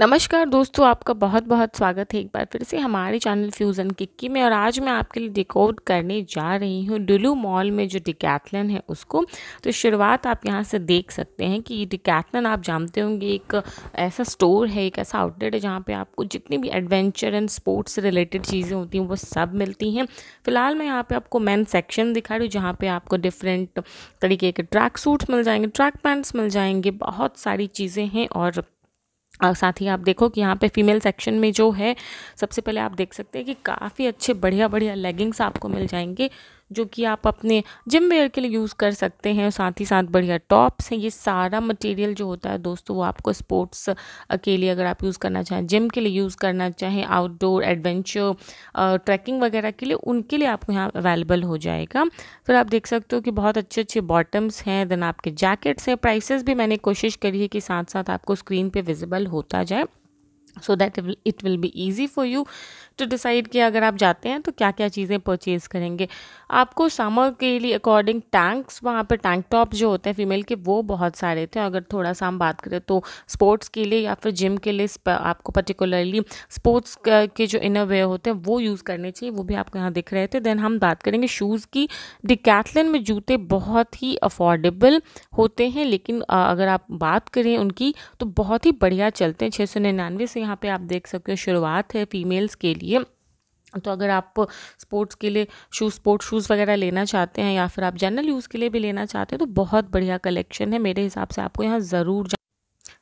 नमस्कार दोस्तों आपका बहुत बहुत स्वागत है एक बार फिर से हमारे चैनल फ्यूज़न किक्की में और आज मैं आपके लिए डिकोड करने जा रही हूँ डुलू मॉल में जो डिकैथलन है उसको तो शुरुआत आप यहाँ से देख सकते हैं कि डिकैथलन आप जानते होंगे एक ऐसा स्टोर है एक ऐसा आउटलेट है जहाँ पे आपको जितनी भी एडवेंचर एंड स्पोर्ट्स रिलेटेड चीज़ें होती हैं वो सब मिलती हैं फ़िलहाल मैं यहाँ पर आपको मैन सेक्शन दिखा रही हूँ जहाँ पर आपको डिफरेंट तरीके के ट्रैक सूट्स मिल जाएंगे ट्रैक पैंट्स मिल जाएंगे बहुत सारी चीज़ें हैं और और साथ ही आप देखो कि यहाँ पे फीमेल सेक्शन में जो है सबसे पहले आप देख सकते हैं कि काफ़ी अच्छे बढ़िया बढ़िया लेगिंग्स आपको मिल जाएंगे जो कि आप अपने जिम वेयर के लिए यूज़ कर सकते हैं साथ ही साथ बढ़िया टॉप्स हैं ये सारा मटेरियल जो होता है दोस्तों वो आपको स्पोर्ट्स के लिए अगर आप यूज़ करना चाहें जिम के लिए यूज़ करना चाहें आउटडोर एडवेंचर ट्रैकिंग वगैरह के लिए उनके लिए आपको यहाँ अवेलेबल हो जाएगा फिर आप देख सकते हो कि बहुत अच्छे अच्छे बॉटम्स हैं देन आपके जैकेट्स हैं प्राइसेस भी मैंने कोशिश करी है कि साथ साथ आपको स्क्रीन पर विजिबल होता जाए so that it will be easy for you to decide कि अगर आप जाते हैं तो क्या क्या चीज़ें परचेज़ करेंगे आपको समर के लिए अकॉर्डिंग टैंक्स वहाँ पर टैंक टॉप जो होते हैं फीमेल के वो बहुत सारे थे अगर थोड़ा सा हम बात करें तो स्पोर्ट्स के लिए या फिर जिम के लिए आपको पर्टिकुलरली स्पोर्ट्स के जो इनर वेयर होते हैं वो यूज़ करने चाहिए वो भी आपको यहाँ दिख रहे थे देन हम बात करेंगे शूज़ की डिकैथलिन में जूते बहुत ही अफोर्डेबल होते हैं लेकिन अगर आप बात करें उनकी तो बहुत ही बढ़िया चलते हैं छः सौ निन्यानवे से यहाँ पे आप देख सकते हो शुरुआत है फीमेल्स के लिए तो अगर आप स्पोर्ट्स के लिए शूज़ स्पोर्ट शूज़ वगैरह लेना चाहते हैं या फिर आप जनरल यूज़ के लिए भी लेना चाहते हैं तो बहुत बढ़िया कलेक्शन है मेरे हिसाब से आपको यहाँ ज़रूर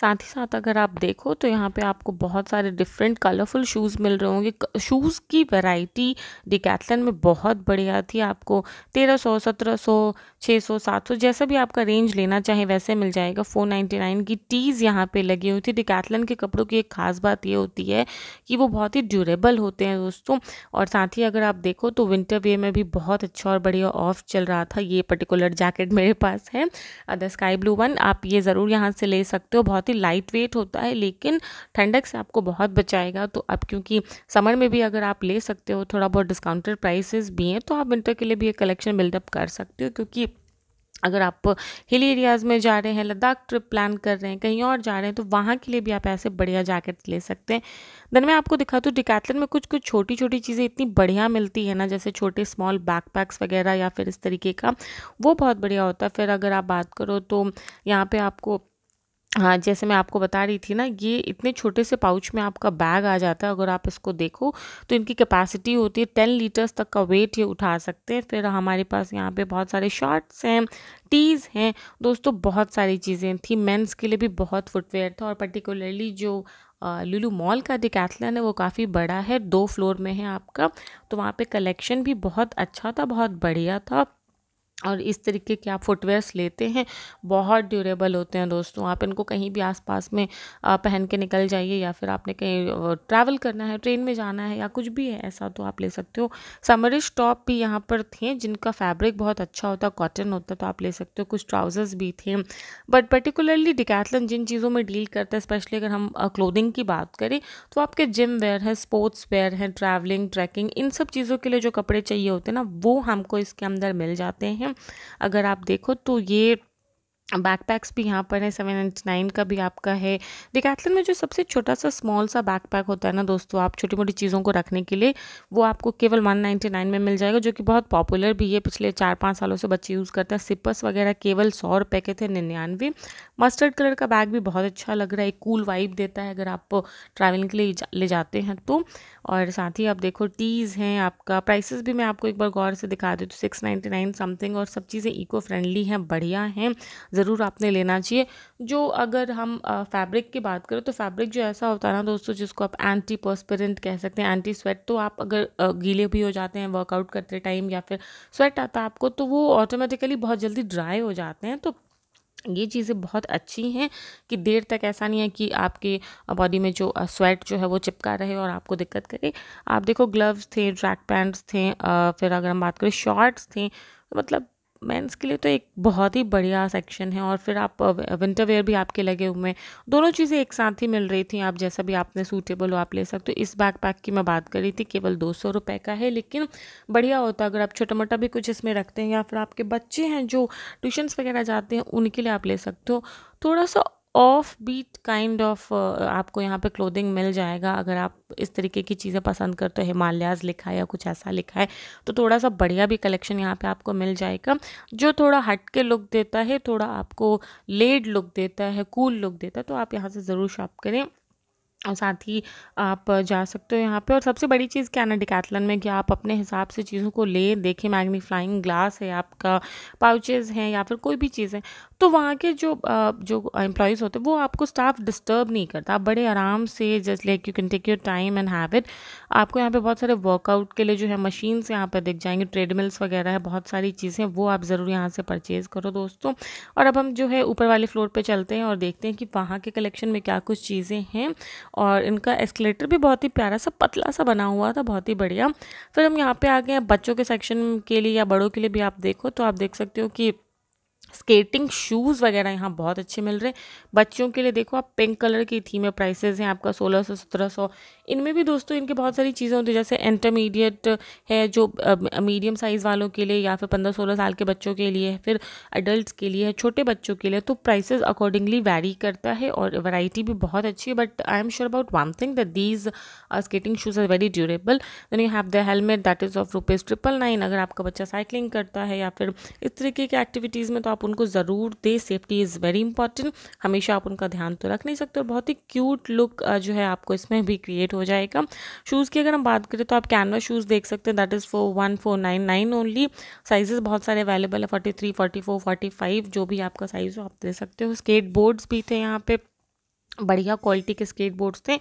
साथ ही साथ अगर आप देखो तो यहाँ पे आपको बहुत सारे डिफरेंट कलरफुल शूज़ मिल रहे होंगे शूज़ की वैरायटी डिकैथलन में बहुत बढ़िया थी आपको तेरह सौ सत्रह सौ छः सौ सात सौ जैसा भी आपका रेंज लेना चाहे वैसे मिल जाएगा फोर नाइन्टी नाइन की टीज़ यहाँ पे लगी हुई थी डिकैथलन के कपड़ों की एक ख़ास बात ये होती है कि वो बहुत ही ड्यूरेबल होते हैं दोस्तों और साथ ही अगर आप देखो तो विंटर वे में भी बहुत अच्छा और बढ़िया ऑफ चल रहा था ये पर्टिकुलर जैकेट मेरे पास है द स्काई ब्लू वन आप ये ज़रूर यहाँ से ले सकते हो बहुत बहुत ही लाइट वेट होता है लेकिन ठंडक से आपको बहुत बचाएगा तो अब क्योंकि समर में भी अगर आप ले सकते हो थोड़ा बहुत डिस्काउंटेड प्राइसेस भी हैं तो आप विंटर के लिए भी ये कलेक्शन बिल्डअप कर सकते हो क्योंकि अगर आप हिल एरियाज़ में जा रहे हैं लद्दाख ट्रिप प्लान कर रहे हैं कहीं और जा रहे हैं तो वहाँ के लिए भी आप ऐसे बढ़िया जैकेट ले सकते हैं देन मैं आपको दिखा दूँ डिकैथलन में कुछ कुछ छोटी छोटी चीज़ें इतनी बढ़िया मिलती है ना जैसे छोटे स्मॉल बैकपैक्स वगैरह या फिर इस तरीके का वो बहुत बढ़िया होता है फिर अगर आप बात करो तो यहाँ पर आपको हाँ जैसे मैं आपको बता रही थी ना ये इतने छोटे से पाउच में आपका बैग आ जाता है अगर आप इसको देखो तो इनकी कैपेसिटी होती है टेन लीटर्स तक का वेट ये उठा सकते हैं फिर हमारे पास यहाँ पे बहुत सारे शॉर्ट्स हैं टीज़ हैं दोस्तों बहुत सारी चीज़ें थी मेंस के लिए भी बहुत फुटवेयर था और पर्टिकुलरली जो लुलू मॉल का डिकैथलन है वो काफ़ी बड़ा है दो फ्लोर में है आपका तो वहाँ पर कलेक्शन भी बहुत अच्छा था बहुत बढ़िया था और इस तरीके के आप फुटवेयर्स लेते हैं बहुत ड्यूरेबल होते हैं दोस्तों आप इनको कहीं भी आसपास में पहन के निकल जाइए या फिर आपने कहीं ट्रैवल करना है ट्रेन में जाना है या कुछ भी है ऐसा तो आप ले सकते हो समरिश टॉप भी यहाँ पर थे जिनका फैब्रिक बहुत अच्छा होता कॉटन होता तो आप ले सकते हो कुछ ट्राउज़र्स भी थे बट पर्टिकुलरली डिकैथलन जिन चीज़ों में डील करता है स्पेशली अगर हम क्लोदिंग की बात करें तो आपके जिम वेयर हैं स्पोर्ट्स वेयर हैं ट्रैवलिंग ट्रैकिंग इन सब चीज़ों के लिए जो कपड़े चाहिए होते हैं ना वो हमको इसके अंदर मिल जाते हैं अगर आप देखो तो ये बैकपैक्स भी यहाँ पर है सेवन नाइन्टी नाइन का भी आपका है डिकैथलन में जो सबसे छोटा सा स्मॉल सा बैकपैक होता है ना दोस्तों आप छोटी मोटी चीज़ों को रखने के लिए वो आपको केवल वन नाइन्टी नाइन में मिल जाएगा जो कि बहुत पॉपुलर भी है पिछले चार पाँच सालों से बच्चे यूज़ करते हैं सिपस वगैरह केवल सौ रुपये के थे निन्यानवे मस्टर्ड कलर का बैग भी बहुत अच्छा लग रहा है कूल वाइब देता है अगर आप ट्रैवलिंग के लिए ले जाते हैं तो और साथ ही आप देखो टीज़ हैं आपका प्राइसेस भी मैं आपको एक बार गौर से दिखा देती हूँ सिक्स नाइन्टी समथिंग और सब चीज़ें इको फ्रेंडली हैं बढ़िया हैं ज़रूर आपने लेना चाहिए जो अगर हम फैब्रिक की बात करें तो फैब्रिक जो ऐसा होता है ना दोस्तों जिसको आप एंटी पर्सपेरेंट कह सकते हैं एंटी स्वेट तो आप अगर गीले भी हो जाते हैं वर्कआउट करते टाइम या फिर स्वेट आता है आपको तो वो ऑटोमेटिकली बहुत जल्दी ड्राई हो जाते हैं तो ये चीज़ें बहुत अच्छी हैं कि देर तक ऐसा नहीं है कि आपके बॉडी में जो स्वेट जो है वो चिपका रहे और आपको दिक्कत करे आप देखो ग्लव्स थे ट्रैक पैंट्स थे फिर अगर हम बात करें शॉर्ट्स थे मतलब मेंस के लिए तो एक बहुत ही बढ़िया सेक्शन है और फिर आप विंटर वेयर भी आपके लगे हुए हैं दोनों चीज़ें एक साथ ही मिल रही थी आप जैसा भी आपने सूटेबल हो आप ले सकते हो इस बैग पैक की मैं बात कर रही थी केवल दो सौ रुपये का है लेकिन बढ़िया होता है अगर आप छोटा मोटा भी कुछ इसमें रखते हैं या फिर आपके बच्चे हैं जो ट्यूशन्स वगैरह जाते हैं उनके लिए आप ले सकते हो थोड़ा सा ऑफ बीट काइंड ऑफ आपको यहाँ पे क्लोथिंग मिल जाएगा अगर आप इस तरीके की चीज़ें पसंद करते हो हिमालयाज लिखा है या कुछ ऐसा लिखा है तो थोड़ा सा बढ़िया भी कलेक्शन यहाँ पे आपको मिल जाएगा जो थोड़ा हट के लुक देता है थोड़ा आपको लेड लुक देता है कूल लुक देता है तो आप यहाँ से ज़रूर शॉप करें और साथ ही आप जा सकते हो यहाँ पे और सबसे बड़ी चीज़ क्या ना डिकैथलन में कि आप अपने हिसाब से चीज़ों को ले देखें मैग्नीफ्लाइंग ग्लास है आपका पाउचेज़ हैं या फिर कोई भी चीज़ है तो वहाँ के जो जो एम्प्लॉयज़ होते हैं वो आपको स्टाफ डिस्टर्ब नहीं करता आप बड़े आराम से just like you can take your time and have it आपको यहाँ पर बहुत सारे वर्कआउट के लिए जो है मशीन्स यहाँ पर दिख जाएंगे ट्रेडमिल्स वगैरह है बहुत सारी चीज़ें वो आप ज़रूर यहाँ से परचेज़ करो दोस्तों और अब हम जो है ऊपर वाले फ्लोर पर चलते हैं और देखते हैं कि वहाँ के कलेक्शन में क्या कुछ चीज़ें हैं और इनका एस्केलेटर भी बहुत ही प्यारा सा पतला सा बना हुआ था बहुत ही बढ़िया फिर हम यहाँ पे आ गए बच्चों के सेक्शन के लिए या बड़ों के लिए भी आप देखो तो आप देख सकते हो कि स्केटिंग शूज़ वगैरह यहाँ बहुत अच्छे मिल रहे हैं बच्चों के लिए देखो आप पिंक कलर की थीम है प्राइसेज हैं आपका सोलह सौ सत्रह सौ इनमें भी दोस्तों इनके बहुत सारी चीज़ें होती जैसे इंटरमीडिएट है जो मीडियम साइज़ वालों के लिए या फिर पंद्रह सोलह साल के बच्चों के लिए फिर अडल्ट के लिए छोटे बच्चों के लिए तो प्राइसेज अकॉर्डिंगली वेरी करता है और वराइटी भी बहुत अच्छी है but I am sure about one thing that these skating shoes are very durable than you have the helmet that is of rupees triple nine अगर आपका बच्चा साइकिलिंग करता है या फिर इस तरीके की एक्टिविटीज़ में तो आप उनको ज़रूर दे सेफ्टी इज़ वेरी इंपॉर्टेंट हमेशा आप उनका ध्यान तो रख नहीं सकते और बहुत ही क्यूट लुक जो है आपको इसमें भी क्रिएट हो जाएगा शूज़ की अगर हम बात करें तो आप कैनवा शूज़ देख सकते हैं that is four one four nine nine only sizes बहुत सारे अवेलेबल है forty three forty four forty five जो भी आपका साइज़ हो आप दे सकते हो स्केट बोर्ड्स भी थे यहाँ पे बढ़िया क्वालिटी के स्केट बोर्ड्स थे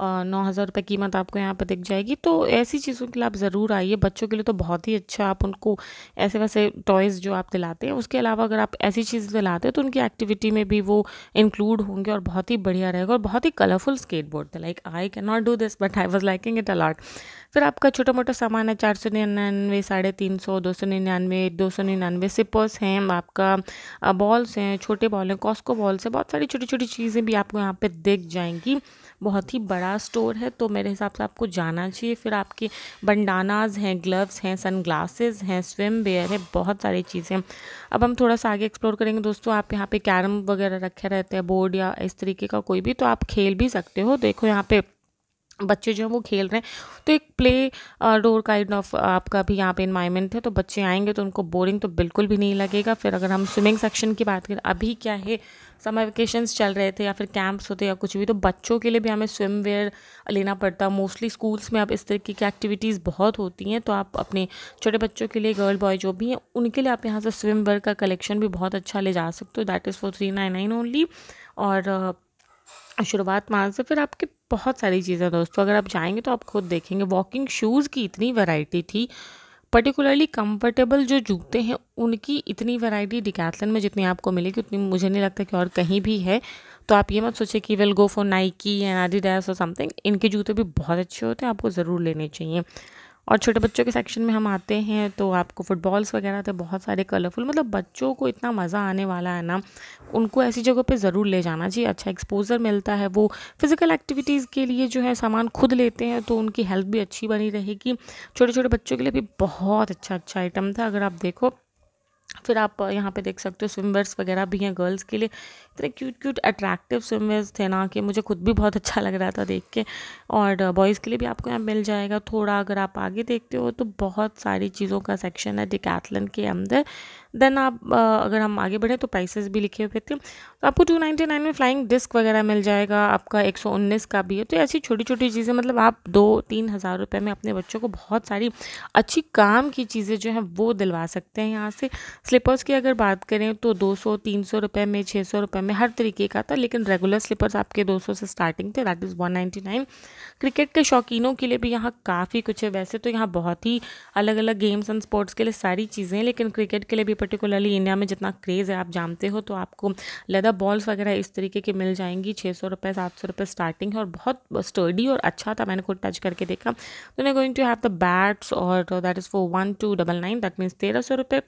नौ हज़ार रुपये कीमत आपको यहाँ पर दिख जाएगी तो ऐसी चीज़ों के लिए आप ज़रूर आइए बच्चों के लिए तो बहुत ही अच्छा आप उनको ऐसे वैसे टॉयज़ जो आप दिलाते हैं उसके अलावा अगर आप ऐसी चीज़ दिलाते हैं तो उनकी एक्टिविटी में भी वो इंक्लूड होंगे और बहुत ही बढ़िया रहेगा और बहुत ही कलरफुल स्केटबोर्ड थे like I can not do this but I was liking it a lot फिर आपका छोटा मोटा सामान है चार सौ निन्यानवे साढ़े तीन सौ दो सौ निन्यानवे दो सौ निन्यानवे सिपर्स हैं आपका बॉल्स हैं छोटे बॉल हैं कॉस्को बॉल्स हैं बहुत सारी छोटी छोटी चीज़ें भी आपको यहाँ पे दिख जाएंगी बहुत ही बड़ा स्टोर है तो मेरे हिसाब से आपको जाना चाहिए फिर आपके बंडानाज हैं ग्लव्स हैं सन ग्लासेज हैं स्विम वेयर है बहुत सारी चीज़ें अब हम थोड़ा सा आगे एक्सप्लोर करेंगे दोस्तों आप यहाँ पे कैरम वगैरह रखे रहते हैं बोर्ड या इस तरीके का कोई भी तो आप खेल भी सकते हो देखो यहाँ पे बच्चे जो हैं वो खेल रहे हैं तो एक प्ले डोर काइंड ऑफ आपका भी यहाँ पे इन्वायरमेंट है तो बच्चे आएंगे तो उनको बोरिंग तो बिल्कुल भी नहीं लगेगा फिर अगर हम स्विमिंग सेक्शन की बात करें अभी क्या है समर वेकेशंस चल रहे थे या फिर कैंप्स होते या कुछ भी तो बच्चों के लिए भी हमें स्विम वेयर लेना पड़ता मोस्टली स्कूल्स में अब इस तरीके की एक्टिविटीज़ बहुत होती हैं तो आप अपने छोटे बच्चों के लिए गर्ल बॉय जो भी हैं उनके लिए आप यहाँ से स्विम वेयर का कलेक्शन भी बहुत अच्छा ले जा सकते हो that is for three nine nine only और uh, शुरुआत मार्च से फिर आपके बहुत सारी चीज़ें दोस्तों अगर आप जाएंगे तो आप खुद देखेंगे वॉकिंग शूज़ की इतनी वैरायटी थी पर्टिकुलरली कंफर्टेबल जो जूते हैं उनकी इतनी वैरायटी डिकैथलन में जितनी आपको मिलेगी उतनी मुझे नहीं लगता कि और कहीं भी है तो आप ये मत सोचें कि will go for Nike Adidas और समथिंग इनके जूते भी बहुत अच्छे होते हैं आपको ज़रूर लेने चाहिए और छोटे बच्चों के सेक्शन में हम आते हैं तो आपको फुटबॉल्स वगैरह थे तो बहुत सारे कलरफुल मतलब बच्चों को इतना मज़ा आने वाला है ना उनको ऐसी जगह पे ज़रूर ले जाना चाहिए अच्छा एक्सपोजर मिलता है वो फिज़िकल एक्टिविटीज़ के लिए जो है सामान खुद लेते हैं तो उनकी हेल्थ भी अच्छी बनी रहेगी छोटे छोटे बच्चों के लिए भी बहुत अच्छा अच्छा आइटम था अगर आप देखो फिर आप यहाँ पे देख सकते हो स्विमवेयर्स वगैरह भी हैं गर्ल्स के लिए इतने क्यूट क्यूट अट्रैक्टिव स्विमवेयर्स थे ना कि मुझे खुद भी बहुत अच्छा लग रहा था देख के और बॉयज़ के लिए भी आपको यहाँ मिल जाएगा थोड़ा अगर आप आगे देखते हो तो बहुत सारी चीज़ों का सेक्शन है डिकैथलन के अंदर देन आप अगर हम आगे बढ़ें तो प्राइसेस भी लिखे हुए थे तो आपको टू नाइन्टी नाइन में फ्लाइंग डिस्क वगैरह मिल जाएगा आपका एक सौ उन्नीस का भी है तो ऐसी छोटी छोटी चीज़ें मतलब आप दो तीन हज़ार रुपये में अपने बच्चों को बहुत सारी अच्छी काम की चीज़ें जो हैं वो दिलवा सकते हैं यहाँ से स्लीपर्स की अगर बात करें तो दो सौ तीन सौ रुपये में छः सौ रुपये में हर तरीके का था लेकिन रेगुलर स्लीपर्स आपके दो सौ से स्टार्टिंग थे that is one ninety nine cricket के शौकीनों के लिए भी यहाँ काफ़ी कुछ है वैसे तो यहाँ बहुत ही अलग अलग गेम्स एंड स्पोर्ट्स के लिए सारी चीज़ें लेकिन क्रिकेट के लिए भी पर्टिकुलरली इंडिया में जितना क्रेज़ है आप जानते हो तो आपको लेदर बॉल्स वगैरह इस तरीके की मिल जाएंगी छः सौ रुपये सात सौ रुपये स्टार्टिंग है और बहुत स्टर्डी और अच्छा था मैंने खुद टच करके देखा तो मैं going to have the bats और that is for one two double nine that means तेरह सौ रुपये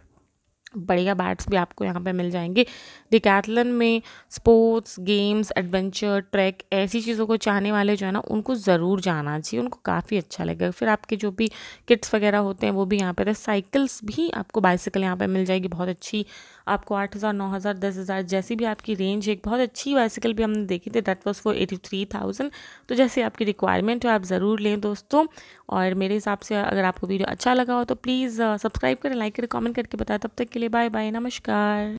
बढ़िया बैट्स भी आपको यहाँ पे मिल जाएंगे डिकैथलन में स्पोर्ट्स गेम्स एडवेंचर ट्रैक ऐसी चीज़ों को चाहने वाले जो है ना उनको ज़रूर जाना चाहिए उनको काफ़ी अच्छा लगेगा फिर आपके जो भी किट्स वगैरह होते हैं वो भी यहाँ पर साइकिल्स भी आपको बाइसिकल यहाँ पर मिल जाएगी बहुत अच्छी आपको आठ हज़ार नौ हज़ार दस हज़ार जैसी भी आपकी रेंज एक बहुत अच्छी बाइसिकल भी हमने देखी थी that was for eighty three thousand तो जैसे आपकी रिक्वायरमेंट है आप ज़रूर लें दोस्तों और मेरे हिसाब से अगर आपको वीडियो अच्छा लगा हो तो प्लीज़ सब्सक्राइब करें लाइक करें कॉमेंट करके बताएं तब तक के के लिए बाय बाय नमस्कार